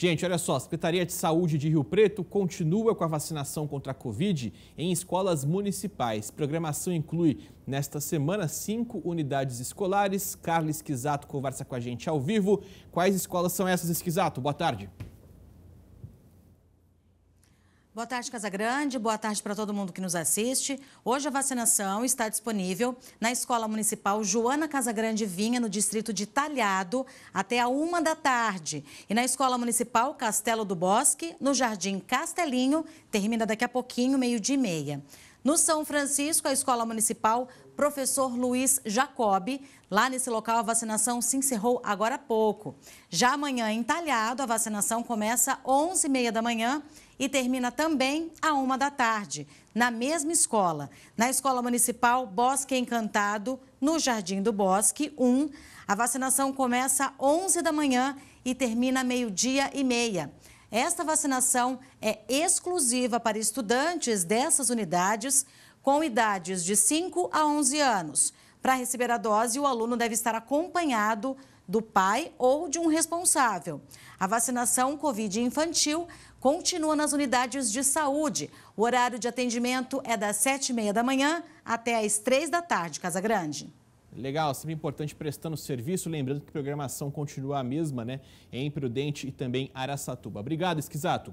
Gente, olha só, a Secretaria de Saúde de Rio Preto continua com a vacinação contra a Covid em escolas municipais. programação inclui, nesta semana, cinco unidades escolares. Carlos Esquisato conversa com a gente ao vivo. Quais escolas são essas, Esquisato? Boa tarde. Boa tarde, Casa Grande. Boa tarde para todo mundo que nos assiste. Hoje a vacinação está disponível na Escola Municipal Joana Casagrande Vinha, no distrito de Talhado, até a uma da tarde. E na Escola Municipal Castelo do Bosque, no Jardim Castelinho, termina daqui a pouquinho, meio-dia e meia. No São Francisco, a escola municipal Professor Luiz Jacob. Lá nesse local, a vacinação se encerrou agora há pouco. Já amanhã, em Talhado, a vacinação começa às 11h30 da manhã e termina também à 1 da tarde, na mesma escola. Na Escola Municipal Bosque Encantado, no Jardim do Bosque 1, a vacinação começa às 11 da manhã e termina meio-dia e meia. Esta vacinação é exclusiva para estudantes dessas unidades com idades de 5 a 11 anos. Para receber a dose, o aluno deve estar acompanhado do pai ou de um responsável. A vacinação Covid infantil continua nas unidades de saúde. O horário de atendimento é das 7h30 da manhã até às 3 da tarde, Casa Grande. Legal, sempre importante prestando serviço. Lembrando que a programação continua a mesma, né? Em Prudente e também Araçatuba. Obrigado, Esquisato.